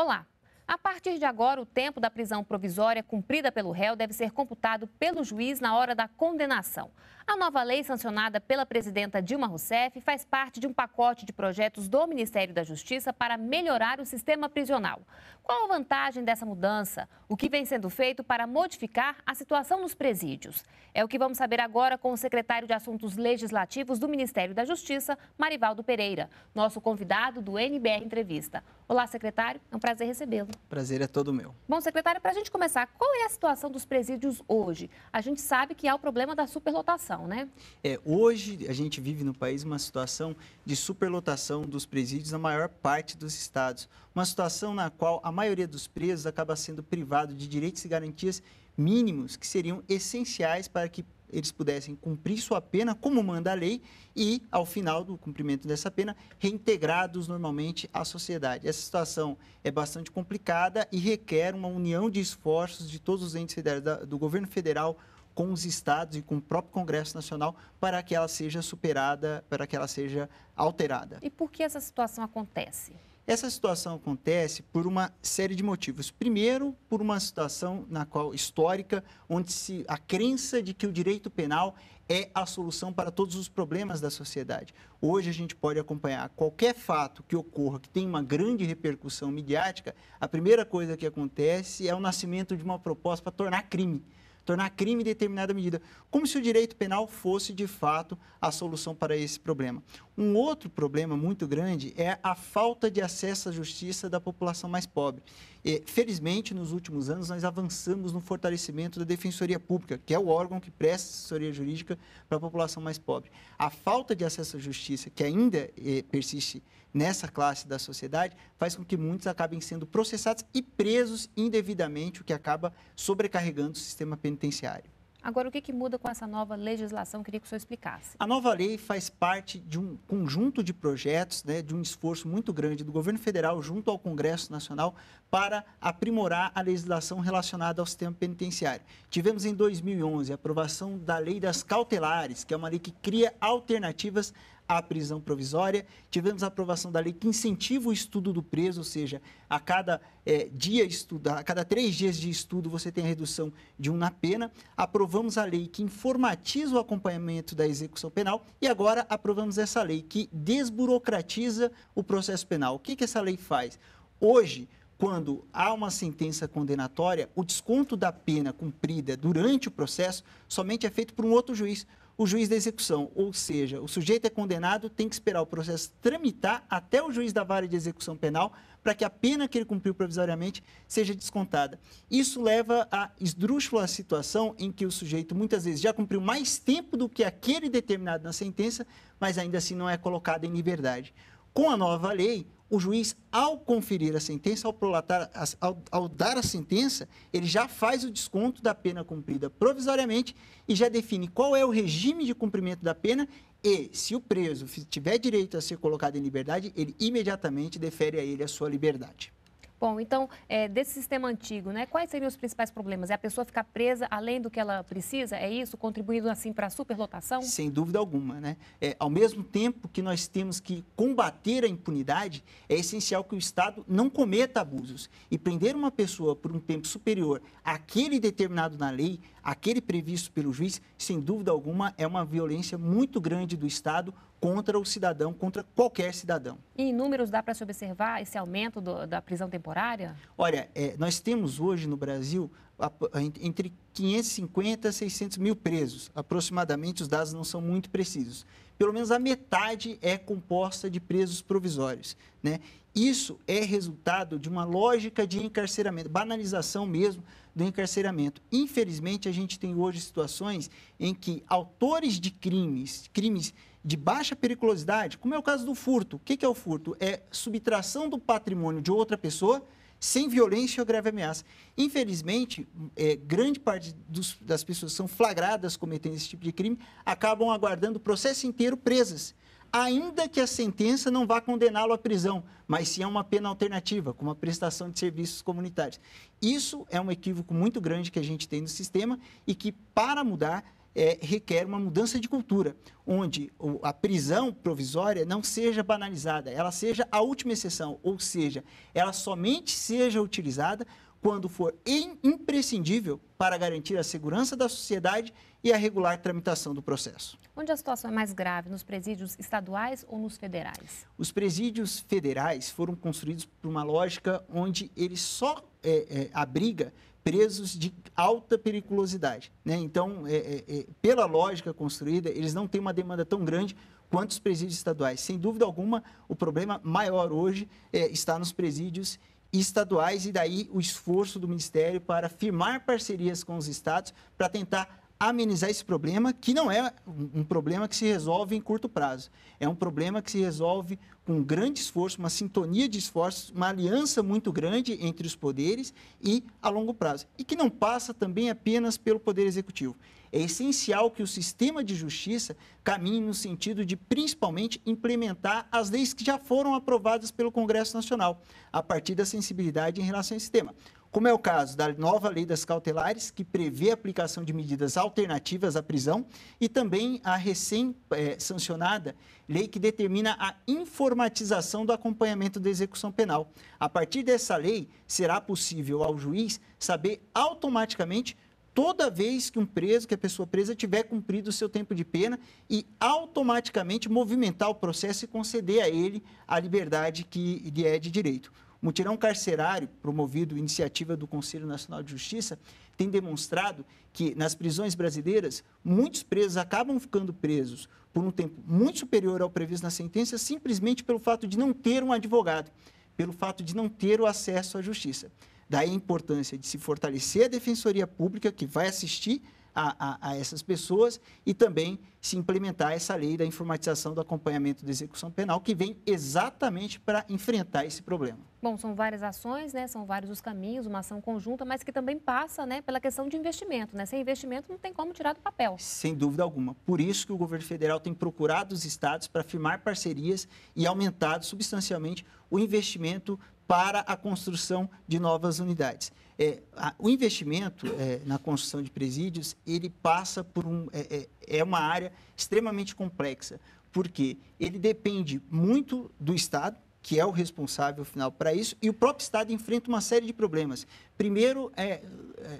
Olá! A partir de agora, o tempo da prisão provisória cumprida pelo réu deve ser computado pelo juiz na hora da condenação. A nova lei sancionada pela presidenta Dilma Rousseff faz parte de um pacote de projetos do Ministério da Justiça para melhorar o sistema prisional. Qual a vantagem dessa mudança? O que vem sendo feito para modificar a situação nos presídios? É o que vamos saber agora com o secretário de Assuntos Legislativos do Ministério da Justiça, Marivaldo Pereira, nosso convidado do NBR Entrevista. Olá, secretário, é um prazer recebê-lo. Prazer é todo meu. Bom, secretário, para a gente começar, qual é a situação dos presídios hoje? A gente sabe que há o problema da superlotação situação, né? É, hoje a gente vive no país uma situação de superlotação dos presídios na maior parte dos estados. Uma situação na qual a maioria dos presos acaba sendo privado de direitos e garantias mínimos que seriam essenciais para que eles pudessem cumprir sua pena como manda a lei e, ao final do cumprimento dessa pena, reintegrados normalmente à sociedade. Essa situação é bastante complicada e requer uma união de esforços de todos os entes federais, do governo federal, com os estados e com o próprio Congresso Nacional para que ela seja superada, para que ela seja alterada. E por que essa situação acontece? Essa situação acontece por uma série de motivos. Primeiro, por uma situação na qual histórica, onde se a crença de que o direito penal é a solução para todos os problemas da sociedade. Hoje a gente pode acompanhar qualquer fato que ocorra que tem uma grande repercussão midiática, a primeira coisa que acontece é o nascimento de uma proposta para tornar crime tornar crime determinada medida, como se o direito penal fosse de fato a solução para esse problema. Um outro problema muito grande é a falta de acesso à justiça da população mais pobre. E, felizmente, nos últimos anos, nós avançamos no fortalecimento da Defensoria Pública, que é o órgão que presta assessoria jurídica para a população mais pobre. A falta de acesso à justiça, que ainda eh, persiste nessa classe da sociedade faz com que muitos acabem sendo processados e presos indevidamente, o que acaba sobrecarregando o sistema penitenciário. Agora, o que, que, muda com essa nova legislação? Queria que o senhor explicasse. A nova lei faz parte de um conjunto de projetos, né, de um esforço muito grande do governo federal junto ao Congresso Nacional para aprimorar a legislação relacionada ao sistema penitenciário. Tivemos em 2011 a aprovação da Lei das Cautelares, que é uma lei que cria alternativas a prisão provisória. Tivemos a aprovação da lei que incentiva o estudo do preso, ou seja, a cada é, dia estudar, a cada três dias de estudo você tem a redução de um na pena. Aprovamos a lei que informatiza o acompanhamento da execução penal e agora aprovamos essa lei que desburocratiza o processo penal. O que, que essa lei faz? Hoje, quando há uma sentença condenatória, o desconto da pena cumprida durante o processo somente é feito por um outro juiz o juiz da execução. Ou seja, o sujeito é condenado, tem que esperar o processo tramitar até o juiz da vara de execução penal para que a pena que ele cumpriu provisoriamente seja descontada. Isso leva a esdrúxula a situação em que o sujeito muitas vezes já cumpriu mais tempo do que aquele determinado na sentença, mas ainda assim não é colocado em liberdade. Com a nova lei, o juiz, ao conferir a sentença, ao, prolatar, ao, ao, dar a sentença, ele já faz o desconto da pena cumprida provisoriamente e já define qual é o regime de cumprimento da pena e, se o preso tiver direito a ser colocado em liberdade, ele imediatamente defere a ele a sua liberdade. Bom, então, é, desse sistema antigo, né, quais seriam os principais problemas? É a pessoa ficar presa além do que ela precisa? É isso? Contribuindo, assim, para a superlotação? Sem dúvida alguma, né? É, ao mesmo tempo que nós temos que combater a impunidade, é essencial que o Estado não cometa abusos. E prender uma pessoa por um tempo superior àquele determinado na lei, aquele previsto pelo juiz, sem dúvida alguma, é uma violência muito grande do Estado contra o cidadão, contra qualquer cidadão. E em números dá para se observar esse aumento do, da prisão temporária? Olha, é, nós temos hoje no Brasil a, a, entre 550 e 600 mil presos, aproximadamente, os dados não são muito precisos. Pelo menos a metade é composta de presos provisórios. Né? Isso é resultado de uma lógica de encarceramento, banalização mesmo do encarceramento. Infelizmente, a gente tem hoje situações em que autores de crimes, crimes de baixa periculosidade, como é o caso do furto. O que é o furto? É subtração do patrimônio de outra pessoa sem violência ou grave ameaça. Infelizmente, é, grande parte dos, das pessoas que são flagradas cometendo esse tipo de crime acabam aguardando o processo inteiro presas. Ainda que a sentença não vá condená-lo à prisão, mas sim a uma pena alternativa, como a prestação de serviços comunitários. Isso é um equívoco muito grande que a gente tem no sistema e que, para mudar, é, requer uma mudança de cultura, onde a prisão provisória não seja banalizada, ela seja a última exceção, ou seja, ela somente seja utilizada quando for imprescindível para garantir a segurança da sociedade e a regular tramitação do processo. Onde a situação é mais grave, nos presídios estaduais ou nos federais? Os presídios federais foram construídos por uma lógica onde eles só é, é, abriga presos de alta periculosidade. Né? Então, é, é, é, pela lógica construída, eles não têm uma demanda tão grande quanto os presídios estaduais. Sem dúvida alguma, o problema maior hoje é, está nos presídios estaduais e daí o esforço do Ministério para firmar parcerias com os estados para tentar amenizar esse problema, que não é um problema que se resolve em curto prazo. É um problema que se resolve com um grande esforço, uma sintonia de esforços, uma aliança muito grande entre os poderes e a longo prazo. E que não passa também apenas pelo Poder Executivo. É essencial que o sistema de justiça caminhe no sentido de, principalmente, implementar as leis que já foram aprovadas pelo Congresso Nacional, a partir da sensibilidade em relação a esse tema como é o caso da nova lei das cautelares, que prevê a aplicação de medidas alternativas à prisão, e também a recém-sancionada eh, é, lei que determina a informatização do acompanhamento da execução penal. A partir dessa lei, será possível ao juiz saber automaticamente toda vez que um preso, que a pessoa presa tiver cumprido o seu tempo de pena e automaticamente movimentar o processo e conceder a ele a liberdade que lhe é de direito mutirão carcerário, promovido iniciativa do Conselho Nacional de Justiça, tem demonstrado que nas prisões brasileiras, muitos presos acabam ficando presos por um tempo muito superior ao previsto na sentença, simplesmente pelo fato de não ter um advogado, pelo fato de não ter o acesso à justiça. Daí a importância de se fortalecer a defensoria pública que vai assistir a, a, a essas pessoas e também se implementar essa lei da informatização do acompanhamento da execução penal, que vem exatamente para enfrentar esse problema. Bom, são várias ações, né? são vários os caminhos, uma ação conjunta, mas que também passa né, pela questão de investimento. Né? Sem investimento não tem como tirar do papel. Sem dúvida alguma. Por isso que o governo federal tem procurado os estados para firmar parcerias e aumentado substancialmente o investimento para a construção de novas unidades. É, a, o investimento é, na construção de presídios, ele passa por um... É, é, é uma área extremamente complexa, porque ele depende muito do Estado, que é o responsável final para isso, e o próprio Estado enfrenta uma série de problemas, primeiro, é, é,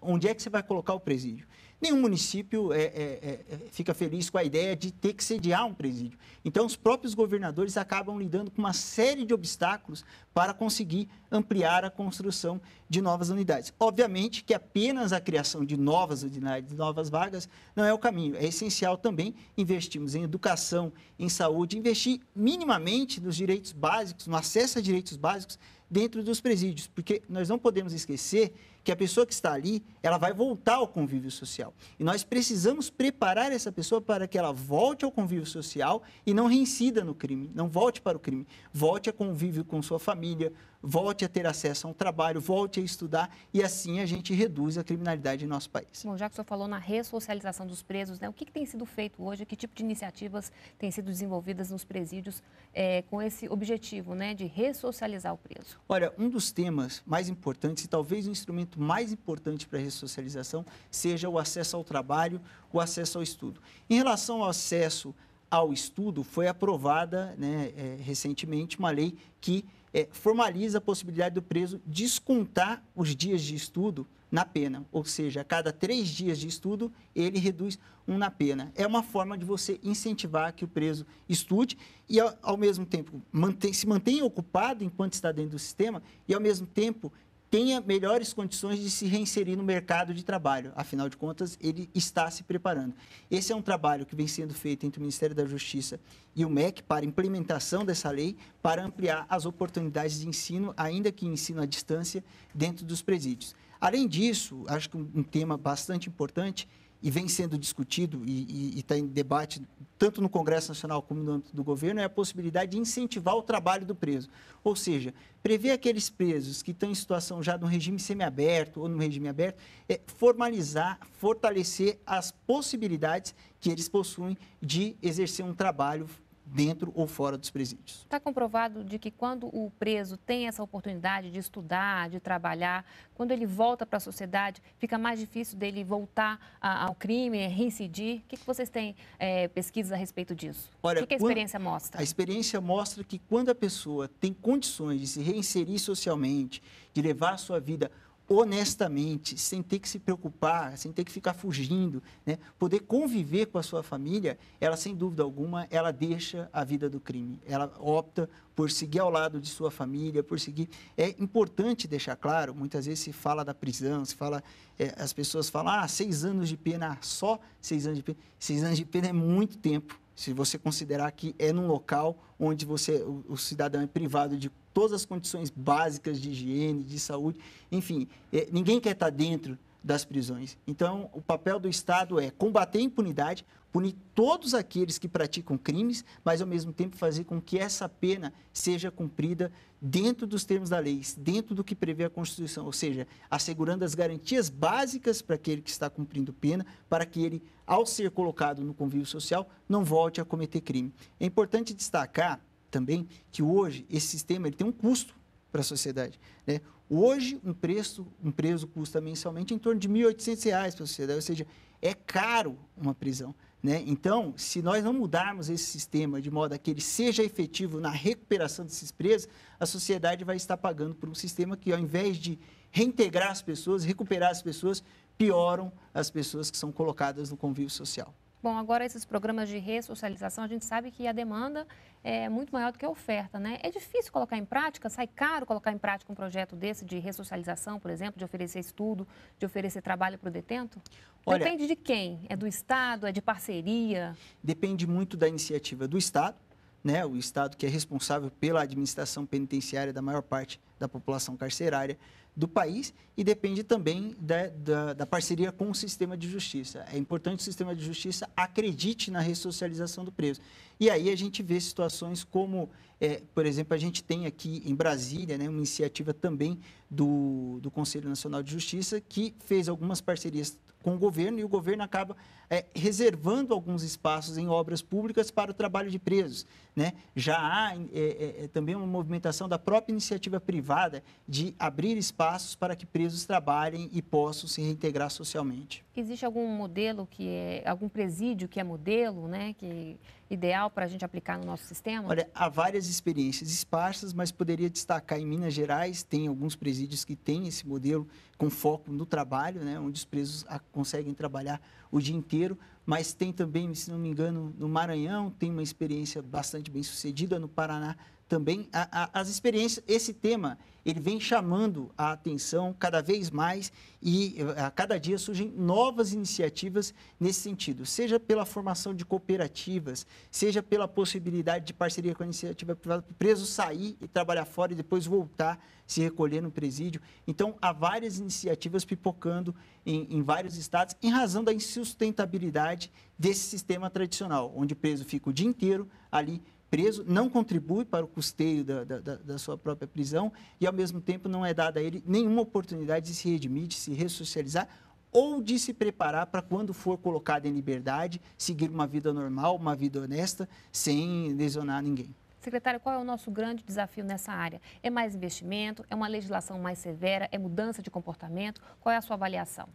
onde é que você vai colocar o presídio? Nenhum município é é, é, é, fica feliz com a ideia de ter que sediar um presídio. Então, os próprios governadores acabam lidando com uma série de obstáculos para conseguir ampliar a construção de novas unidades. Obviamente que apenas a criação de novas unidades, de novas vagas, não é o caminho. É essencial também investirmos em educação, em saúde, investir minimamente nos direitos básicos, no acesso a direitos básicos dentro dos presídios, porque nós não podemos esquecer que a pessoa que está ali, ela vai voltar ao convívio social. E nós precisamos preparar essa pessoa para que ela volte ao convívio social e não reincida no crime, não volte para o crime, volte a convívio com sua família, volte a ter acesso a um trabalho, volte a estudar e assim a gente reduz a criminalidade em nosso país. Bom, já que o senhor falou na ressocialização dos presos, né, o que, que tem sido feito hoje, que tipo de iniciativas têm sido desenvolvidas nos presídios é, com esse objetivo né, de ressocializar o preso? Olha, um dos temas mais importantes e talvez o instrumento mais importante para a ressocialização seja o acesso ao trabalho, o acesso ao estudo. Em relação ao acesso ao estudo, foi aprovada né, é, recentemente uma lei que é, formaliza a possibilidade do preso descontar os dias de estudo na pena, ou seja, a cada três dias de estudo ele reduz um na pena. É uma forma de você incentivar que o preso estude e, ao, ao mesmo tempo, mantém, se mantenha ocupado enquanto está dentro do sistema e, ao mesmo tempo, tenha melhores condições de se reinserir no mercado de trabalho. Afinal de contas, ele está se preparando. Esse é um trabalho que vem sendo feito entre o Ministério da Justiça e o MEC para implementação dessa lei, para ampliar as oportunidades de ensino, ainda que ensino à distância, dentro dos presídios. Além disso, acho que um tema bastante importante e vem sendo discutido e está em debate tanto no Congresso Nacional como no âmbito do governo é a possibilidade de incentivar o trabalho do preso. Ou seja, prever aqueles presos que estão em situação já no regime semiaberto ou no regime aberto, é formalizar, fortalecer as possibilidades que eles possuem de exercer um trabalho dentro ou fora dos presídios. Está comprovado de que quando o preso tem essa oportunidade de estudar, de trabalhar, quando ele volta para a sociedade, fica mais difícil dele voltar a, ao crime, reincidir? O que, que vocês têm é, pesquisas a respeito disso? Olha, o que, que a experiência quando, mostra? A experiência mostra que quando a pessoa tem condições de se reinserir socialmente, de levar a sua vida honestamente, sem ter que se preocupar, sem ter que ficar fugindo, né? poder conviver com a sua família, ela sem dúvida alguma, ela deixa a vida do crime. Ela opta por seguir ao lado de sua família, por seguir. É importante deixar claro, muitas vezes se fala da prisão, se fala, é, as pessoas falam, ah, seis anos de pena, só seis anos de pena. Seis anos de pena é muito tempo. Se você considerar que é num local onde você, o, o cidadão é privado de todas as condições básicas de higiene, de saúde, enfim, é, ninguém quer estar dentro das prisões. Então, o papel do Estado é combater a impunidade, punir todos aqueles que praticam crimes, mas ao mesmo tempo fazer com que essa pena seja cumprida dentro dos termos da lei, dentro do que prevê a Constituição, ou seja, assegurando as garantias básicas para aquele que está cumprindo pena, para que ele, ao ser colocado no convívio social, não volte a cometer crime. É importante destacar também que hoje esse sistema ele tem um custo para a sociedade. Né? Hoje, um, preço, um preso custa mensalmente em torno de R$ 1.800 para a sociedade, ou seja, é caro uma prisão. Né? Então, se nós não mudarmos esse sistema de modo a que ele seja efetivo na recuperação desses presos, a sociedade vai estar pagando por um sistema que, ao invés de reintegrar as pessoas, recuperar as pessoas, pioram as pessoas que são colocadas no convívio social. Bom, agora esses programas de ressocialização, a gente sabe que a demanda é muito maior do que a oferta, né? É difícil colocar em prática, sai caro colocar em prática um projeto desse de ressocialização, por exemplo, de oferecer estudo, de oferecer trabalho para o detento? Olha, depende de quem? É do Estado? É de parceria? Depende muito da iniciativa do Estado, né? O Estado que é responsável pela administração penitenciária da maior parte da população carcerária do país e depende também da, da, da, parceria com o sistema de justiça. É importante que o sistema de justiça acredite na ressocialização do preso. E aí a gente vê situações como, é, por exemplo, a gente tem aqui em Brasília né, uma iniciativa também do, do Conselho Nacional de Justiça que fez algumas parcerias com o governo e o governo acaba é, reservando alguns espaços em obras públicas para o trabalho de presos. Né? Já há é, é, é também uma movimentação da própria iniciativa privada de abrir espaços para que presos trabalhem e possam se reintegrar socialmente. Existe algum modelo que é algum presídio que é modelo, né? Que ideal para a gente aplicar no nosso sistema? Olha, há várias experiências esparsas, mas poderia destacar em Minas Gerais, tem alguns presídios que têm esse modelo com foco no trabalho, né, onde os presos conseguem trabalhar o dia inteiro, mas tem também, se não me engano, no Maranhão, tem uma experiência bastante bem sucedida, no Paraná também a, a, as experiências, esse tema, ele vem chamando a atenção cada vez mais e eh, a cada dia surgem novas iniciativas nesse sentido, seja pela formação de cooperativas, seja pela possibilidade de parceria com a iniciativa privada, para o preso sair e trabalhar fora e depois voltar, se recolher no presídio. Então, há várias iniciativas pipocando em, em vários estados em razão da insustentabilidade desse sistema tradicional, onde o preso fica o dia inteiro ali preso, não contribui para o custeio da, da, da, sua própria prisão e, ao mesmo tempo, não é dada a ele nenhuma oportunidade de se redimir, de se ressocializar ou de se preparar para quando for colocado em liberdade, seguir uma vida normal, uma vida honesta, sem lesionar ninguém. Secretário, qual é o nosso grande desafio nessa área? É mais investimento? É uma legislação mais severa? É mudança de comportamento? Qual é a sua avaliação?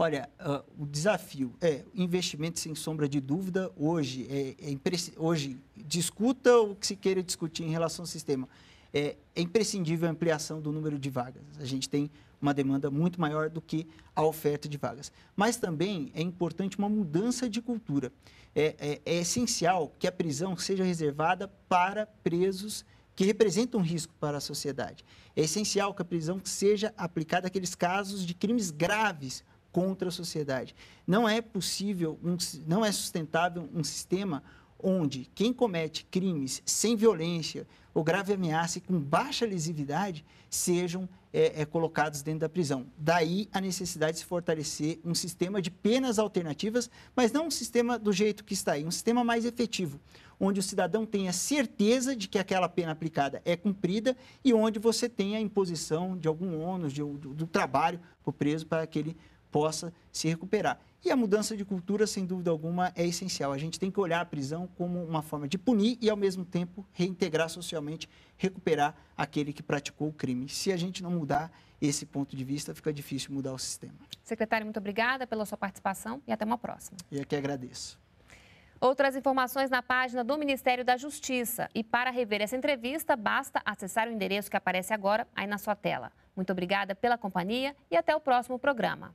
Olha, uh, o desafio é investimento sem sombra de dúvida. Hoje, é, é hoje discuta o que se queira discutir em relação ao sistema. É, é, imprescindível a ampliação do número de vagas. A gente tem uma demanda muito maior do que a oferta de vagas. Mas também é importante uma mudança de cultura. é, é, é essencial que a prisão seja reservada para presos que representam risco para a sociedade. É essencial que a prisão seja aplicada àqueles casos de crimes graves contra a sociedade. Não é possível, um, não é sustentável um sistema onde quem comete crimes sem violência ou grave ameaça e com baixa lesividade sejam é, é, colocados dentro da prisão. Daí a necessidade de se fortalecer um sistema de penas alternativas, mas não um sistema do jeito que está aí, um sistema mais efetivo, onde o cidadão tenha certeza de que aquela pena aplicada é cumprida e onde você tenha a imposição de algum ônus de, do, do trabalho para o preso para aquele possa se recuperar. E a mudança de cultura, sem dúvida alguma, é essencial. A gente tem que olhar a prisão como uma forma de punir e, ao mesmo tempo, reintegrar socialmente, recuperar aquele que praticou o crime. Se a gente não mudar esse ponto de vista, fica difícil mudar o sistema. Secretário, muito obrigada pela sua participação e até uma próxima. E aqui agradeço. Outras informações na página do Ministério da Justiça. E para rever essa entrevista, basta acessar o endereço que aparece agora aí na sua tela. Muito obrigada pela companhia e até o próximo programa.